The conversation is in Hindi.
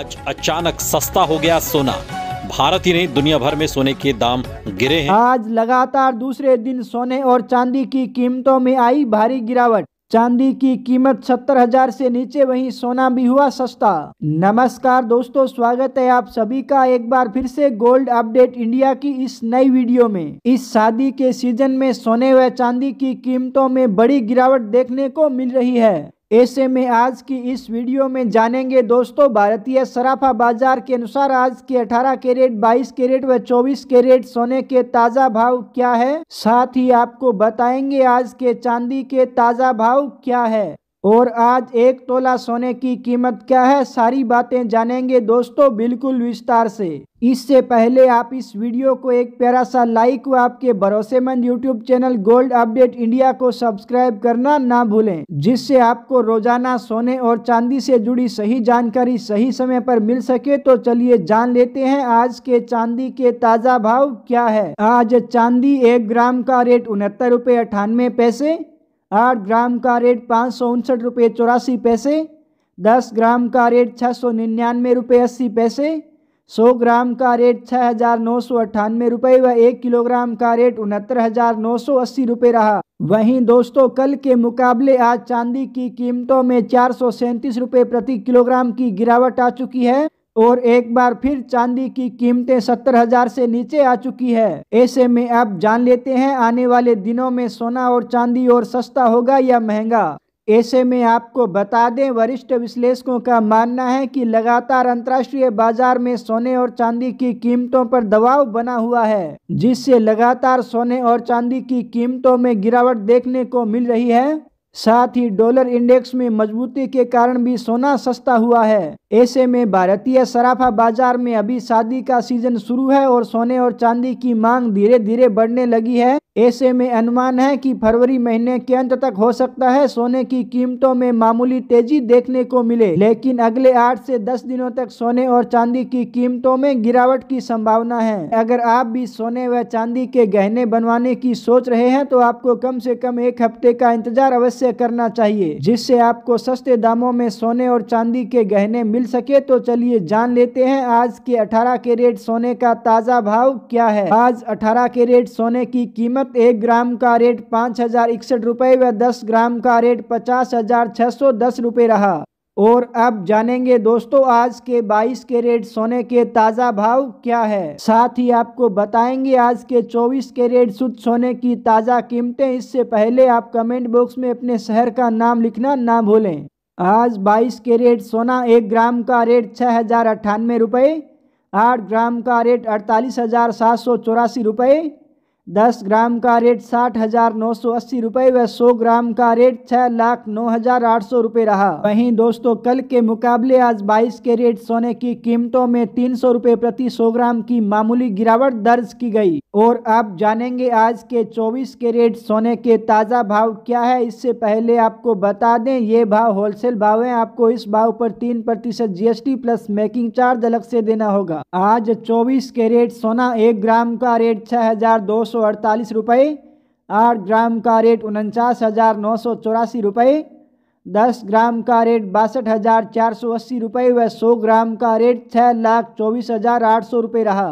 आज अचानक सस्ता हो गया सोना भारत ही नहीं दुनिया भर में सोने के दाम गिरे हैं आज लगातार दूसरे दिन सोने और चांदी की कीमतों में आई भारी गिरावट चांदी की कीमत सत्तर हजार से नीचे वहीं सोना भी हुआ सस्ता नमस्कार दोस्तों स्वागत है आप सभी का एक बार फिर से गोल्ड अपडेट इंडिया की इस नई वीडियो में इस शादी के सीजन में सोने व चांदी की कीमतों में बड़ी गिरावट देखने को मिल रही है ऐसे में आज की इस वीडियो में जानेंगे दोस्तों भारतीय सराफा बाजार के अनुसार आज के 18 कैरेट 22 कैरेट व 24 कैरेट सोने के ताज़ा भाव क्या है साथ ही आपको बताएंगे आज के चांदी के ताज़ा भाव क्या है और आज एक तोला सोने की कीमत क्या है सारी बातें जानेंगे दोस्तों बिल्कुल विस्तार से इससे पहले आप इस वीडियो को एक प्यारा सा लाइक व आपके भरोसेमंद YouTube channel gold update India को सब्सक्राइब करना ना भूलें जिससे आपको रोजाना सोने और चांदी से जुड़ी सही जानकारी सही समय पर मिल सके तो चलिए जान लेते हैं आज के चांदी के ताज़ा भाव क्या है आज चांदी एक ग्राम का रेट उनहत्तर रूपए अठानवे पैसे आठ ग्राम का रेट पाँच सौ उनसठ रुपये चौरासी पैसे दस ग्राम का रेट छः सौ निन्यानवे रुपये अस्सी पैसे सौ ग्राम का रेट छः हज़ार नौ सौ अट्ठानवे रुपये व एक किलोग्राम का रेट उनहत्तर हज़ार नौ सौ अस्सी रुपये रहा वहीं दोस्तों कल के मुकाबले आज चांदी की कीमतों में चार सौ सैंतीस रुपये प्रति किलोग्राम की गिरावट आ चुकी है और एक बार फिर चांदी की कीमतें सत्तर हजार से नीचे आ चुकी है ऐसे में आप जान लेते हैं आने वाले दिनों में सोना और चांदी और सस्ता होगा या महंगा ऐसे में आपको बता दें वरिष्ठ विश्लेषकों का मानना है कि लगातार अंतर्राष्ट्रीय बाजार में सोने और चांदी की कीमतों पर दबाव बना हुआ है जिससे लगातार सोने और चांदी की कीमतों में गिरावट देखने को मिल रही है साथ ही डॉलर इंडेक्स में मजबूती के कारण भी सोना सस्ता हुआ है ऐसे में भारतीय सराफा बाजार में अभी शादी का सीजन शुरू है और सोने और चांदी की मांग धीरे धीरे बढ़ने लगी है ऐसे में अनुमान है कि फरवरी महीने के अंत तक हो सकता है सोने की कीमतों में मामूली तेजी देखने को मिले लेकिन अगले आठ से दस दिनों तक सोने और चांदी की कीमतों में गिरावट की संभावना है अगर आप भी सोने व चांदी के गहने बनवाने की सोच रहे हैं तो आपको कम से कम एक हफ्ते का इंतजार अवश्य करना चाहिए जिससे आपको सस्ते दामों में सोने और चांदी के गहने मिल मिल सके तो चलिए जान लेते हैं आज के 18 रेट सोने का ताज़ा भाव क्या है आज 18 रेट सोने की कीमत एक ग्राम का रेट पाँच हजार इकसठ रुपये व दस ग्राम का रेट पचास हजार छह सौ दस रुपये रहा और अब जानेंगे दोस्तों आज के 22 रेट सोने के ताज़ा भाव क्या है साथ ही आपको बताएंगे आज के 24 रेट शुद्ध सोने की ताज़ा कीमतें इससे पहले आप कमेंट बॉक्स में अपने शहर का नाम लिखना ना भूलें आज 22 रेट सोना एक ग्राम का रेट छः हज़ार अट्ठानवे रुपये आठ ग्राम का रेट अड़तालीस हज़ार सात सौ चौरासी रुपये दस ग्राम का रेट साठ हज़ार नौ सौ अस्सी रुपये व सौ ग्राम का रेट छः लाख नौ हज़ार आठ सौ रुपये रहा वहीं दोस्तों कल के मुकाबले आज बाईस के रेट सोने की कीमतों में तीन सौ रुपये प्रति सौ ग्राम की मामूली गिरावट दर्ज की गई और आप जानेंगे आज के चौबीस के रेट सोने के ताज़ा भाव क्या है इससे पहले आपको बता दें ये भाव होलसेल भाव है आपको इस भाव पर तीन प्रतिशत जी प्लस मेकिंग चार्ज अलग से देना होगा आज चौबीस के रेट सोना एक ग्राम का रेट छः हज़ार दो सौ अड़तालीस आठ ग्राम का रेट उनचास हज़ार नौ सौ चौरासी रुपये दस ग्राम का रेट बासठ हज़ार चार सौ अस्सी रुपये व सौ ग्राम का रेट छः लाख चौबीस हज़ार आठ सौ रुपये रहा